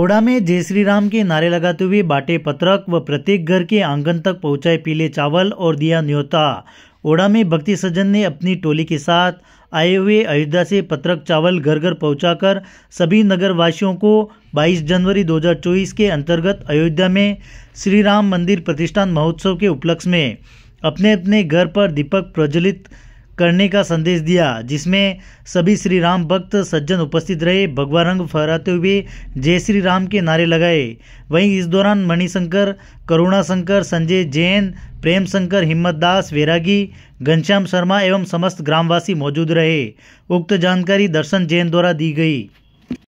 ओड़ा में जय श्री राम के नारे लगाते हुए बाटे पत्रक व प्रत्येक घर के आंगन तक पहुंचाए पीले चावल और दिया न्योता ओड़ा में भक्ति सज्जन ने अपनी टोली के साथ आए हुए अयोध्या से पत्रक चावल घर घर पहुंचाकर सभी नगरवासियों को 22 जनवरी 2024 के अंतर्गत अयोध्या में श्री राम मंदिर प्रतिष्ठान महोत्सव के उपलक्ष्य में अपने अपने घर पर दीपक प्रज्वलित करने का संदेश दिया जिसमें सभी श्री राम भक्त सज्जन उपस्थित रहे भगवा रंग फहराते हुए जय श्री राम के नारे लगाए वहीं इस दौरान मणिशंकर करुणा शंकर संजय जैन प्रेम शंकर हिम्मत दास वैरागी घनश्याम शर्मा एवं समस्त ग्रामवासी मौजूद रहे उक्त जानकारी दर्शन जैन द्वारा दी गई